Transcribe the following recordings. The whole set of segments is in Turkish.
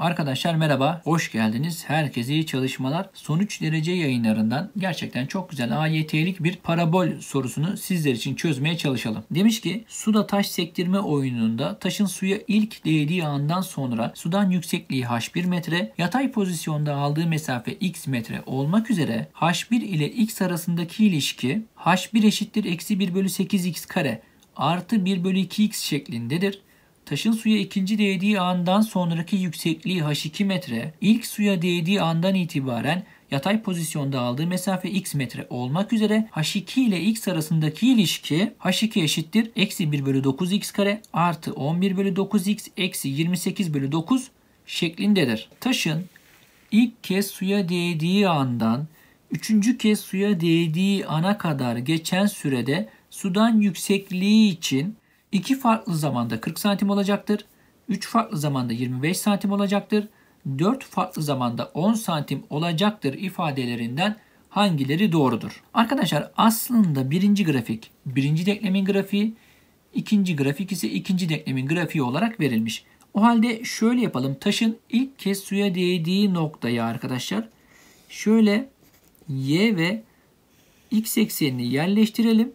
Arkadaşlar merhaba, hoş geldiniz. Herkese iyi çalışmalar. Sonuç derece yayınlarından gerçekten çok güzel AYT'lik bir parabol sorusunu sizler için çözmeye çalışalım. Demiş ki suda taş sektirme oyununda taşın suya ilk değdiği andan sonra sudan yüksekliği h1 metre, yatay pozisyonda aldığı mesafe x metre olmak üzere h1 ile x arasındaki ilişki h1 eşittir eksi 1 bölü 8x kare artı 1 bölü 2x şeklindedir. Taşın suya ikinci değdiği andan sonraki yüksekliği h2 metre, ilk suya değdiği andan itibaren yatay pozisyonda aldığı mesafe x metre olmak üzere h2 ile x arasındaki ilişki h2 eşittir eksi 1 bölü 9x kare artı 11 bölü 9x eksi 28 bölü 9 şeklindedir. Taşın ilk kez suya değdiği andan üçüncü kez suya değdiği ana kadar geçen sürede sudan yüksekliği için 2 farklı zamanda 40 santim olacaktır. 3 farklı zamanda 25 santim olacaktır. 4 farklı zamanda 10 santim olacaktır ifadelerinden hangileri doğrudur? Arkadaşlar aslında birinci grafik birinci denklemin grafiği, ikinci grafik ise ikinci denklemin grafiği olarak verilmiş. O halde şöyle yapalım. Taşın ilk kez suya değdiği noktaya arkadaşlar şöyle y ve x eksenini yerleştirelim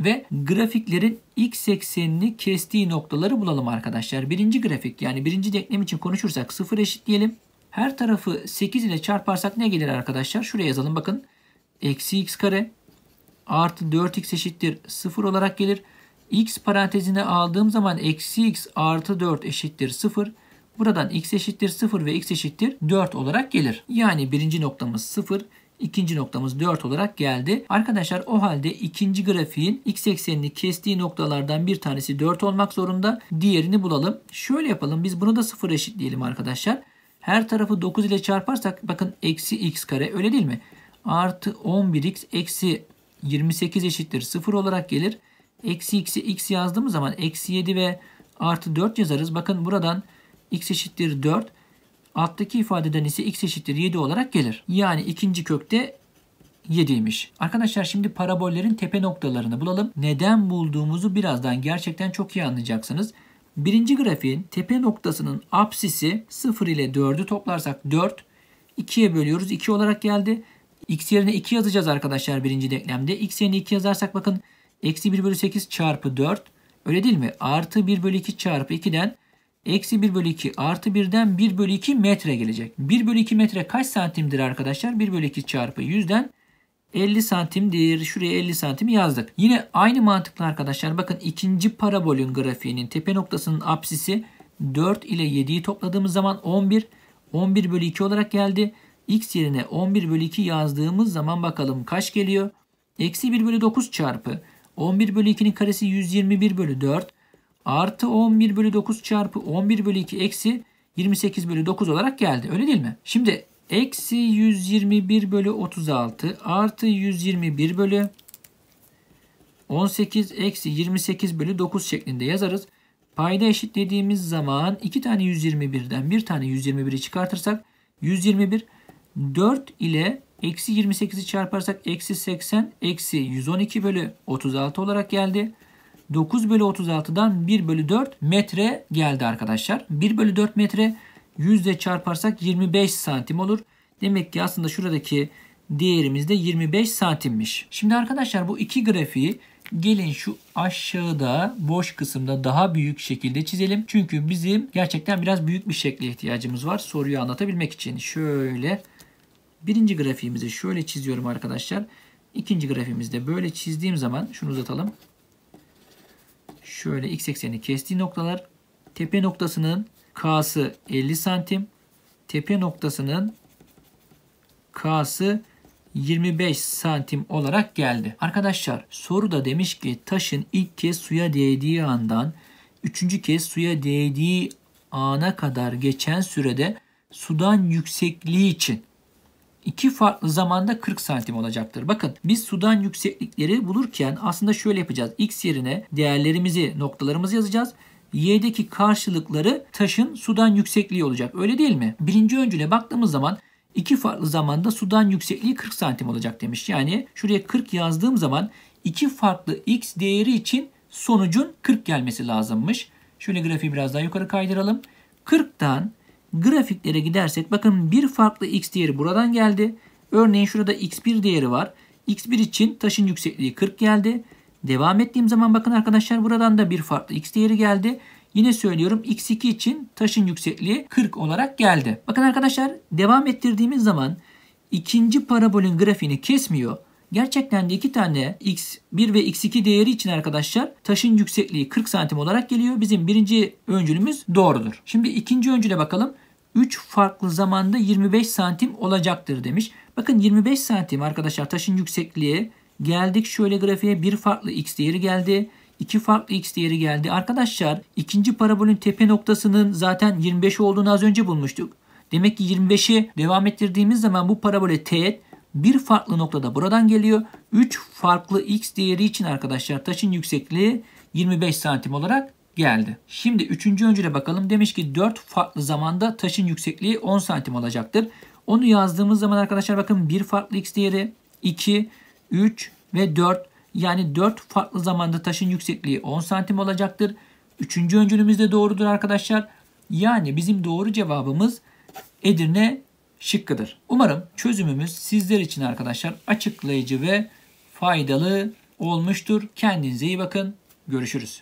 ve grafiklerin x eksenini kestiği noktaları bulalım arkadaşlar. Birinci grafik yani birinci denklem için konuşursak 0 diyelim. Her tarafı 8 ile çarparsak ne gelir arkadaşlar? Şuraya yazalım bakın. Eksi x kare artı 4x eşittir 0 olarak gelir. x parantezine aldığım zaman eksi x artı 4 eşittir 0. Buradan x eşittir 0 ve x eşittir 4 olarak gelir. Yani birinci noktamız 0 ikinci noktamız 4 olarak geldi. Arkadaşlar o halde ikinci grafiğin x eksenini kestiği noktalardan bir tanesi 4 olmak zorunda. Diğerini bulalım. Şöyle yapalım. Biz bunu da 0 eşitleyelim arkadaşlar. Her tarafı 9 ile çarparsak bakın eksi x kare öyle değil mi? Artı 11x eksi 28 eşittir 0 olarak gelir. Eksi x'i x yazdığımız zaman eksi 7 ve artı 4 yazarız. Bakın buradan x eşittir 4. Alttaki ifadeden ise x eşittir 7 olarak gelir. Yani ikinci kökte 7'ymiş. Arkadaşlar şimdi parabollerin tepe noktalarını bulalım. Neden bulduğumuzu birazdan gerçekten çok iyi anlayacaksınız. Birinci grafiğin tepe noktasının apsisi 0 ile 4'ü toplarsak 4, 2'ye bölüyoruz 2 olarak geldi. X yerine 2 yazacağız arkadaşlar birinci denklemde. X yerine 2 yazarsak bakın eksi 1 bölü 8 çarpı 4 öyle değil mi? Artı 1 bölü 2 çarpı 2'den Eksi 1 bölü 2 artı 1'den 1 bölü 2 metre gelecek. 1 bölü 2 metre kaç santimdir arkadaşlar? 1 bölü 2 çarpı 100'den 50 santimdir. Şuraya 50 santimi yazdık. Yine aynı mantıkla arkadaşlar bakın ikinci parabolün grafiğinin tepe noktasının apsisi 4 ile 7'yi topladığımız zaman 11. 11 bölü 2 olarak geldi. X yerine 11 bölü 2 yazdığımız zaman bakalım kaç geliyor? Eksi 1 bölü 9 çarpı 11 bölü 2'nin karesi 121 bölü 4 artı 11 bölü 9 çarpı 11 bölü 2 eksi 28 bölü 9 olarak geldi. Öyle değil mi? Şimdi eksi 121 bölü 36 artı 121 bölü 18 eksi 28 bölü 9 şeklinde yazarız. Payda eşit dediğimiz zaman 2 tane 121'den 1 tane 121'i çıkartırsak 121 4 ile eksi 28'i çarparsak eksi 80 eksi 112 bölü 36 olarak geldi. 9 bölü 36'dan 1 bölü 4 metre geldi arkadaşlar. 1 bölü 4 metre yüzde çarparsak 25 santim olur. Demek ki aslında şuradaki değerimiz de 25 santimmiş. Şimdi arkadaşlar bu iki grafiği gelin şu aşağıda boş kısımda daha büyük şekilde çizelim. Çünkü bizim gerçekten biraz büyük bir şekle ihtiyacımız var soruyu anlatabilmek için. Şöyle birinci grafiğimizi şöyle çiziyorum arkadaşlar. İkinci grafiğimizde böyle çizdiğim zaman şunu uzatalım şöyle x ekseni kestiği noktalar tepe noktasının k'sı 50 santim tepe noktasının k'sı 25 santim olarak geldi. Arkadaşlar soruda demiş ki taşın ilk kez suya değdiği andan üçüncü kez suya değdiği ana kadar geçen sürede sudan yüksekliği için iki farklı zamanda 40 santim olacaktır. Bakın biz sudan yükseklikleri bulurken aslında şöyle yapacağız. X yerine değerlerimizi noktalarımızı yazacağız. Y'deki karşılıkları taşın sudan yüksekliği olacak. Öyle değil mi? Birinci öncüle baktığımız zaman iki farklı zamanda sudan yüksekliği 40 santim olacak demiş. Yani şuraya 40 yazdığım zaman iki farklı x değeri için sonucun 40 gelmesi lazımmış. Şöyle grafiği biraz daha yukarı kaydıralım. 40'tan grafiklere gidersek bakın bir farklı x değeri buradan geldi. Örneğin şurada x1 değeri var. x1 için taşın yüksekliği 40 geldi. Devam ettiğim zaman bakın arkadaşlar buradan da bir farklı x değeri geldi. Yine söylüyorum x2 için taşın yüksekliği 40 olarak geldi. Bakın arkadaşlar devam ettirdiğimiz zaman ikinci parabolün grafiğini kesmiyor. Gerçekten de iki tane x1 ve x2 değeri için arkadaşlar taşın yüksekliği 40 santim olarak geliyor. Bizim birinci öncülümüz doğrudur. Şimdi ikinci öncüle bakalım. 3 farklı zamanda 25 santim olacaktır demiş. Bakın 25 santim arkadaşlar taşın yüksekliği. Geldik şöyle grafiğe bir farklı x değeri geldi. 2 farklı x değeri geldi. Arkadaşlar ikinci parabolün tepe noktasının zaten 25 olduğunu az önce bulmuştuk. Demek ki 25'i devam ettirdiğimiz zaman bu parabole teğet bir farklı noktada buradan geliyor. 3 farklı x değeri için arkadaşlar taşın yüksekliği 25 santim olarak geldi. Şimdi 3. öncüle bakalım. Demiş ki 4 farklı zamanda taşın yüksekliği 10 santim olacaktır. Onu yazdığımız zaman arkadaşlar bakın bir farklı x değeri 2, 3 ve 4 yani 4 farklı zamanda taşın yüksekliği 10 santim olacaktır. 3. öncülümüz de doğrudur arkadaşlar. Yani bizim doğru cevabımız Edirne şıkkıdır. Umarım çözümümüz sizler için arkadaşlar açıklayıcı ve faydalı olmuştur. Kendinize iyi bakın. Görüşürüz.